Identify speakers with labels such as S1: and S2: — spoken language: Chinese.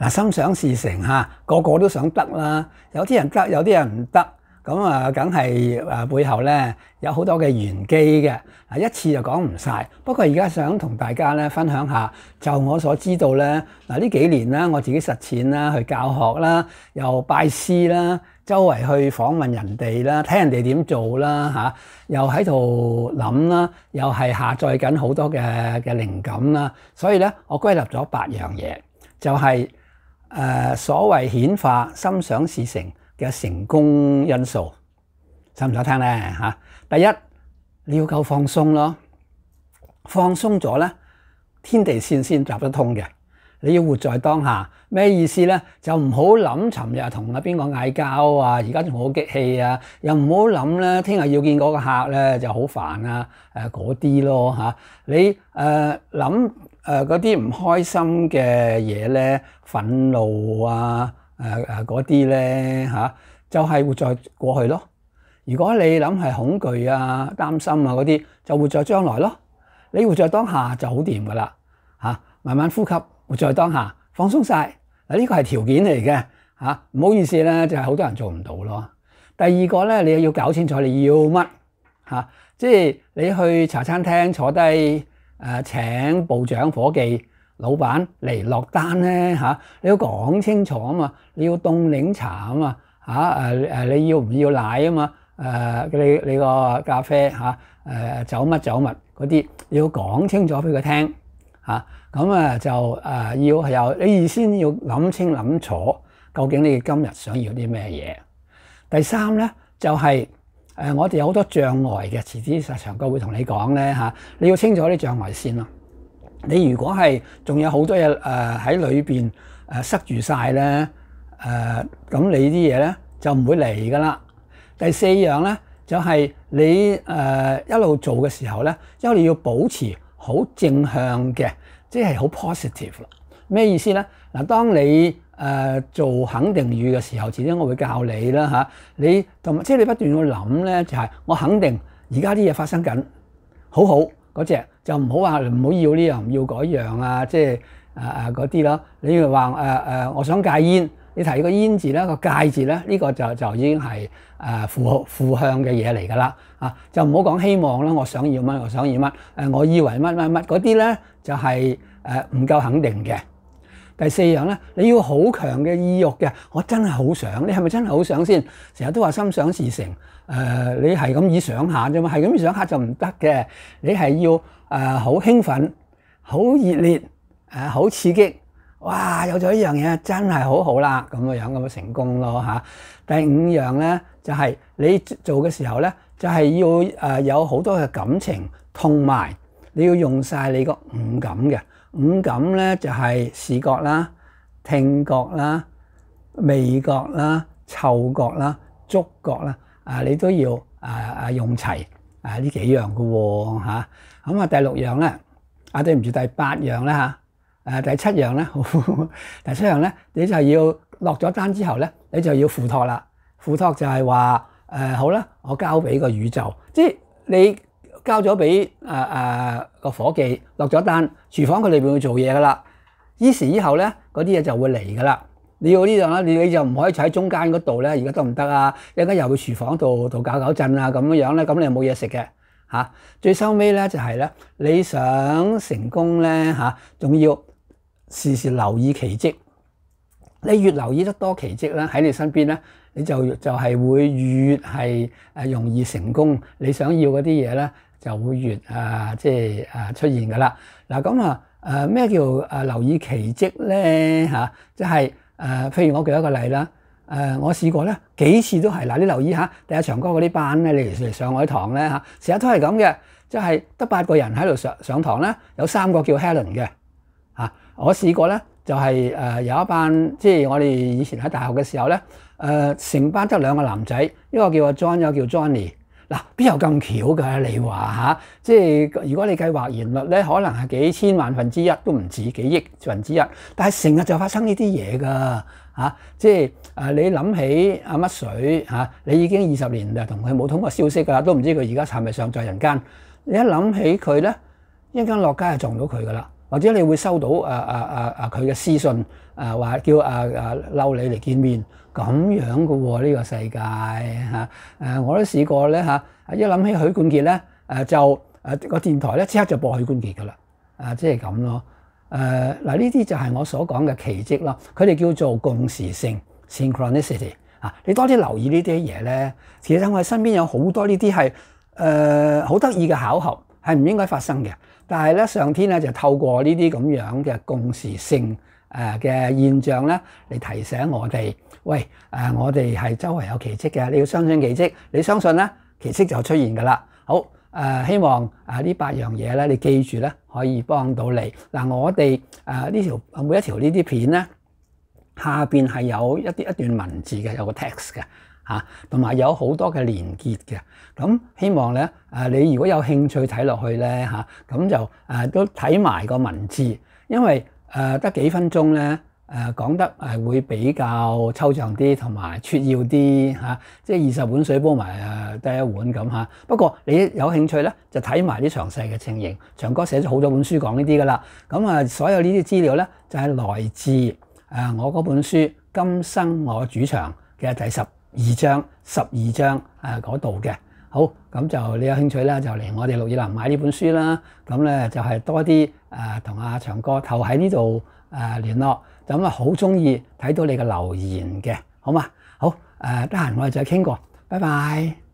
S1: 嗱，心想事成嚇，個個都想得啦。有啲人得，有啲人唔得，咁啊，梗係誒背後咧有好多嘅玄機嘅。啊，一次就講唔晒。不過而家想同大家咧分享下，就我所知道咧，嗱呢幾年啦，我自己實踐啦，去教學啦，又拜師啦，周圍去訪問人哋啦，睇人哋點做啦嚇，又喺度諗啦，又係下載緊好多嘅嘅靈感啦。所以咧，我歸納咗八樣嘢，就係。誒所謂顯化心想事成嘅成功因素，想唔想聽咧嚇？第一你要夠放鬆咯，放鬆咗咧，天地線先集得通嘅。你要活在當下，咩意思咧？就唔好諗尋日同阿邊個嗌交啊，而家仲好激氣啊，又唔好諗咧，聽日要見嗰個客咧就好煩啊誒嗰啲咯嚇。你誒諗。誒嗰啲唔開心嘅嘢咧，憤怒啊，誒誒嗰啲咧嚇，就係活在過去咯。如果你諗係恐懼啊、擔心啊嗰啲，就活在將來咯。你活在當下就好掂噶啦嚇，慢慢呼吸，活在當下，放鬆晒。嗱呢個係條件嚟嘅嚇，唔好意思咧，就係好多人做唔到咯。第二個咧，你要搞清楚你要乜嚇，即係你去茶餐廳坐低。誒請部長、伙計、老闆嚟落單咧嚇，你要講清楚啊嘛，你要凍檸茶啊嘛嚇誒誒你要唔要奶啊嘛誒你你個咖啡嚇誒走乜走物嗰啲要講清楚俾佢聽嚇，咁啊就誒要有你先要諗清諗楚，究竟你今日想要啲咩嘢？第三咧就係。誒，我哋有好多障礙嘅，遲啲實場哥會同你講咧嚇。你要清楚啲障礙先咯。你如果係仲有好多嘢誒喺裏邊誒塞住晒咧誒，咁你啲嘢咧就唔會嚟噶啦。第四樣咧就係你誒一路做嘅時候咧，為你要保持好正向嘅，即係好 positive 啦。咩意思咧？嗱，當你誒做肯定語嘅時候，遲啲我會教你啦嚇。你同埋即係你不斷要諗咧，就係我肯定而家啲嘢發生緊好好嗰只，就唔好話唔好要呢樣唔要嗰樣啊！即係啊啊嗰啲咯。你話誒誒，我想戒煙，你提個煙字咧，個戒字咧，呢個就就已經係誒負負向嘅嘢嚟㗎啦啊！就唔好講希望啦，我想要乜我想要乜誒，我以為乜乜乜嗰啲咧，就係誒唔夠肯定嘅。第四樣咧，你要好強嘅意欲嘅，我真係好想，你係咪真係好想先？成日都話心想事成，誒，你係咁以想下啫嘛，係咁以想下就唔得嘅，你係要誒好興奮、好熱烈、誒好刺激，哇！有咗呢樣嘢真係好好啦，咁樣咁成功咯嚇。第五樣咧就係你做嘅時候咧，就係要誒有好多嘅感情，同埋你要用晒你個五感嘅。五感咧就係視覺啦、聽覺啦、味覺啦、嗅覺啦、觸覺啦。啊，你都要啊啊用齊啊呢幾樣嘅喎嚇。咁啊第六樣咧，啊對唔住第八樣啦嚇。誒第七樣咧，第七樣咧，你就要落咗單之後咧，你就要付託啦。付託就係話誒好啦，我交俾個宇宙，即係你。交咗俾誒誒個伙計落咗單，廚房佢裏邊去做嘢噶啦。依前以後咧，嗰啲嘢就會嚟噶啦。你要呢樣啦，你你就唔可以坐喺中間嗰度咧。而家得唔得啊？一間又去廚房度度搞搞震啊，咁樣樣咧，咁你又冇嘢食嘅嚇。最收尾咧就係咧，你想成功咧嚇，仲要時時留意奇蹟。你越留意得多奇蹟咧，喺你身邊咧，你就就係會越係誒容易成功。你想要嗰啲嘢咧。就會越啊，即係啊出現㗎啦。嗱咁啊，誒咩叫誒留意奇蹟咧？嚇，即係誒，譬如我舉一個例啦。誒，我試過咧幾次都係，嗱你留意下第一長江嗰啲班咧，你嚟上我啲堂咧嚇，成日都係咁嘅，就係得八個人喺度上上堂咧，有三個叫 Helen 嘅嚇。我試過咧，就係誒有一班，即係我哋以前喺大學嘅時候咧，誒成班得兩個男仔，一個叫阿 John，一個叫 Johnny。嗱，邊有咁巧㗎？你話嚇，即係如果你計劃言律咧，可能係幾千萬分之一都唔止，幾億分之一，但係成日就發生呢啲嘢㗎嚇，即係啊你諗起阿乜水嚇，你已經二十年就同佢冇通過消息㗎啦，都唔知佢而家係咪尚在人間。你一諗起佢咧，一間落街就撞到佢㗎啦。或者你會收到啊啊啊啊佢嘅私信啊，話叫啊啊嬲你嚟見面咁樣嘅喎呢個世界嚇誒我都試過咧嚇一諗起許冠傑咧誒就誒個電台咧即刻就播許冠傑噶啦啊即係咁咯誒嗱呢啲就係我所講嘅奇蹟咯，佢哋叫做共時性 synchronicity 啊！你多啲留意呢啲嘢咧，其實我哋身邊有好多呢啲係誒好得意嘅巧合。系唔應該發生嘅，但係咧上天咧就透過呢啲咁樣嘅共時性誒嘅現象咧，嚟提醒我哋，喂誒，我哋係周圍有奇蹟嘅，你要相信奇蹟，你相信咧，奇蹟就出現噶啦。好誒，希望誒呢八樣嘢咧，你記住咧，可以幫到你。嗱，我哋誒呢條每一條呢啲片咧，下邊係有一啲一段文字嘅，有個 text 嘅。嚇，同埋有好多嘅連結嘅咁，希望咧誒，你如果有興趣睇落去咧嚇，咁就誒都睇埋個文字，因為誒得幾分鐘咧誒講得誒會比較抽象啲，同埋撮要啲嚇，即係二十碗水煲埋誒得一碗咁嚇。不過你有興趣咧就睇埋啲詳細嘅情形。長哥寫咗好多本書講呢啲噶啦，咁啊所有呢啲資料咧就係來自誒我嗰本書《今生我主場》嘅第十。二章、十二章誒嗰度嘅，好咁就你有興趣啦，就嚟我哋六葉林買呢本書啦。咁咧就係多啲誒同阿長哥透喺呢度誒聯絡，咁啊好中意睇到你嘅留言嘅，好嘛？好誒得閒我哋再傾過，拜拜。